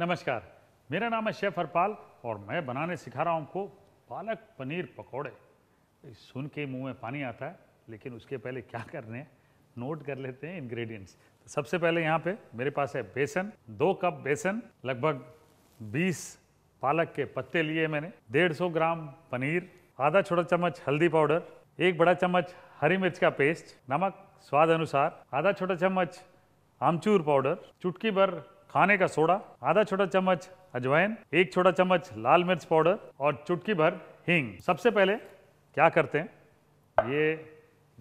नमस्कार मेरा नाम है शेफ हरपाल और मैं बनाने सिखा रहा हूँ आपको पालक पनीर पकौड़े सुन के मुंह में पानी आता है लेकिन उसके पहले क्या करने हैं नोट कर लेते हैं इंग्रेडिएंट्स तो सबसे पहले यहाँ पे मेरे पास है बेसन दो कप बेसन लगभग 20 पालक के पत्ते लिए मैंने सौ ग्राम पनीर आधा छोटा चम्मच हल्दी पाउडर एक बड़ा चम्मच हरी मिर्च का पेस्ट नमक स्वाद अनुसार आधा छोटा चम्मच आमचूर पाउडर चुटकी भर खाने का सोडा आधा छोटा चम्मच अजवाइन एक छोटा चम्मच लाल मिर्च पाउडर और चुटकी भर हींग सबसे पहले क्या करते हैं ये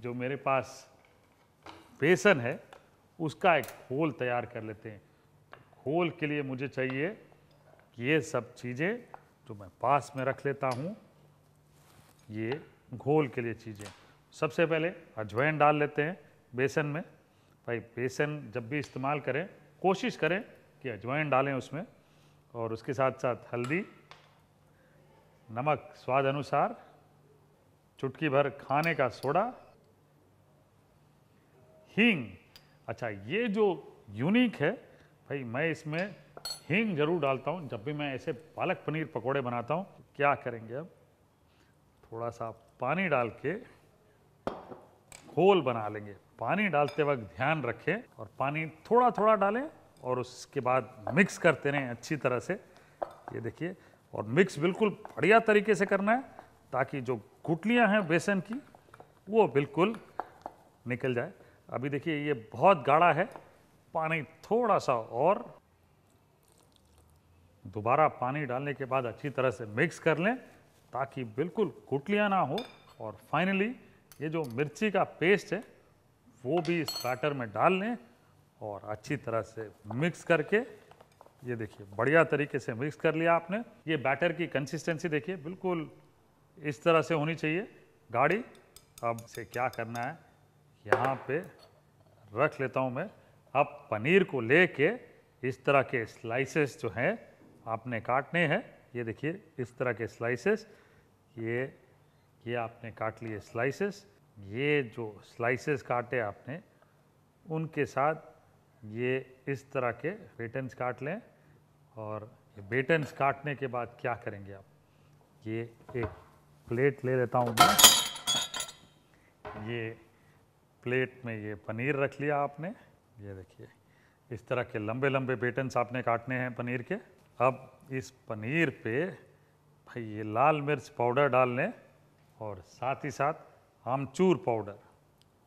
जो मेरे पास बेसन है उसका एक घोल तैयार कर लेते हैं घोल के लिए मुझे चाहिए ये सब चीज़ें जो मैं पास में रख लेता हूँ ये घोल के लिए चीज़ें सबसे पहले अजवाइन डाल लेते हैं बेसन में भाई बेसन जब भी इस्तेमाल करें कोशिश करें कि अजवाइन डालें उसमें और उसके साथ साथ हल्दी नमक स्वाद अनुसार चुटकी भर खाने का सोडा हींग अच्छा ये जो यूनिक है भाई मैं इसमें हींग ज़रूर डालता हूँ जब भी मैं ऐसे पालक पनीर पकोड़े बनाता हूँ क्या करेंगे अब थोड़ा सा पानी डाल के घोल बना लेंगे पानी डालते वक्त ध्यान रखें और पानी थोड़ा थोड़ा डालें और उसके बाद मिक्स करते रहें अच्छी तरह से ये देखिए और मिक्स बिल्कुल बढ़िया तरीके से करना है ताकि जो गुटलियाँ हैं बेसन की वो बिल्कुल निकल जाए अभी देखिए ये बहुत गाढ़ा है पानी थोड़ा सा और दोबारा पानी डालने के बाद अच्छी तरह से मिक्स कर लें ताकि बिल्कुल गुटलियाँ ना हो और फाइनली ये जो मिर्ची का पेस्ट है वो भी इस बैटर में डाल लें और अच्छी तरह से मिक्स करके ये देखिए बढ़िया तरीके से मिक्स कर लिया आपने ये बैटर की कंसिस्टेंसी देखिए बिल्कुल इस तरह से होनी चाहिए गाड़ी अब से क्या करना है यहाँ पे रख लेता हूँ मैं अब पनीर को लेके इस तरह के स्लाइसेस जो हैं आपने काटने हैं ये देखिए इस तरह के स्लाइसेस ये ये आपने काट लिए स्लाइसेस ये जो स्लाइसेस काटे आपने उनके साथ ये इस तरह के बेटन्स काट लें और बेटन्स काटने के बाद क्या करेंगे आप ये एक प्लेट ले लेता हूँ मैं ये प्लेट में ये पनीर रख लिया आपने ये देखिए इस तरह के लंबे लंबे बेटन्स आपने काटने हैं पनीर के अब इस पनीर पे भाई ये लाल मिर्च पाउडर डाल लें और साथ ही साथ आमचूर पाउडर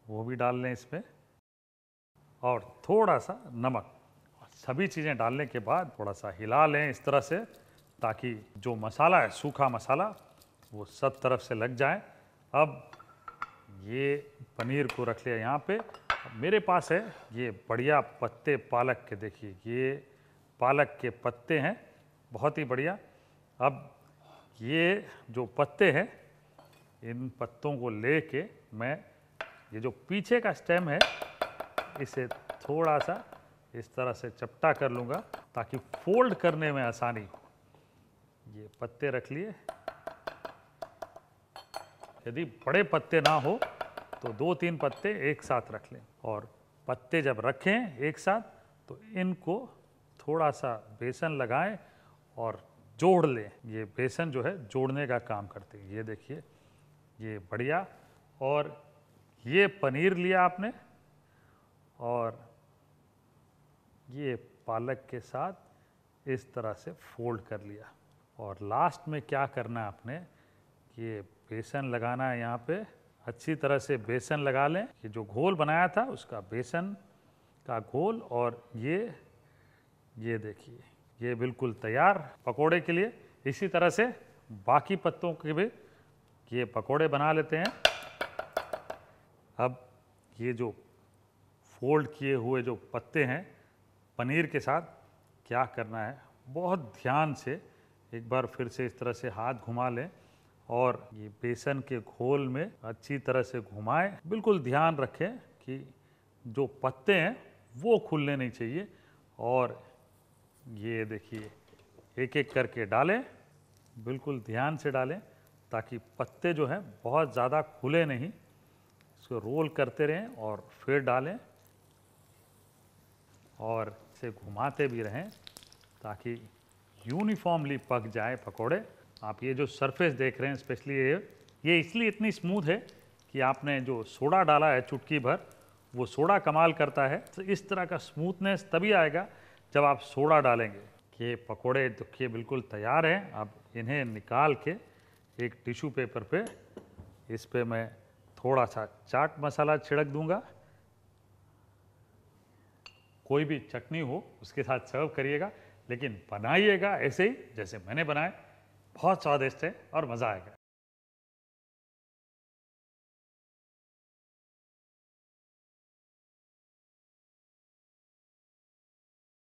वो भी डाल लें इसमें और थोड़ा सा नमक सभी चीज़ें डालने के बाद थोड़ा सा हिला लें इस तरह से ताकि जो मसाला है सूखा मसाला वो सब तरफ से लग जाए अब ये पनीर को रख लिया यहाँ पे मेरे पास है ये बढ़िया पत्ते पालक के देखिए ये पालक के पत्ते हैं बहुत ही बढ़िया अब ये जो पत्ते हैं इन पत्तों को ले के मैं ये जो पीछे का स्टेम है इसे थोड़ा सा इस तरह से चपटा कर लूँगा ताकि फोल्ड करने में आसानी हो ये पत्ते रख लिए यदि बड़े पत्ते ना हो तो दो तीन पत्ते एक साथ रख लें और पत्ते जब रखें एक साथ तो इनको थोड़ा सा बेसन लगाएं और जोड़ लें ये बेसन जो है जोड़ने का काम करते हैं ये देखिए ये बढ़िया और ये पनीर लिया आपने और ये पालक के साथ इस तरह से फोल्ड कर लिया और लास्ट में क्या करना है आपने ये बेसन लगाना है यहाँ पे अच्छी तरह से बेसन लगा लें ये जो घोल बनाया था उसका बेसन का घोल और ये ये देखिए ये बिल्कुल तैयार पकोड़े के लिए इसी तरह से बाकी पत्तों के भी ये पकोड़े बना लेते हैं अब ये जो फोल्ड किए हुए जो पत्ते हैं पनीर के साथ क्या करना है बहुत ध्यान से एक बार फिर से इस तरह से हाथ घुमा लें और ये बेसन के घोल में अच्छी तरह से घुमाएं बिल्कुल ध्यान रखें कि जो पत्ते हैं वो खुलने नहीं चाहिए और ये देखिए एक एक करके डालें बिल्कुल ध्यान से डालें ताकि पत्ते जो हैं बहुत ज़्यादा खुले नहीं इसको रोल करते रहें और फिर डालें और इसे घुमाते भी रहें ताकि यूनिफॉर्मली पक जाए पकोड़े आप ये जो सरफेस देख रहे हैं स्पेशली ये ये इसलिए इतनी स्मूथ है कि आपने जो सोडा डाला है चुटकी भर वो सोडा कमाल करता है तो इस तरह का स्मूथनेस तभी आएगा जब आप सोडा डालेंगे ये पकोड़े दुखिए तो बिल्कुल तैयार हैं अब इन्हें निकाल के एक टिश्यू पेपर पे इस पे मैं थोड़ा सा चाट मसाला छिड़क दूंगा कोई भी चटनी हो उसके साथ सर्व करिएगा लेकिन बनाइएगा ऐसे ही जैसे मैंने बनाए बहुत स्वादिष्ट है और मज़ा आएगा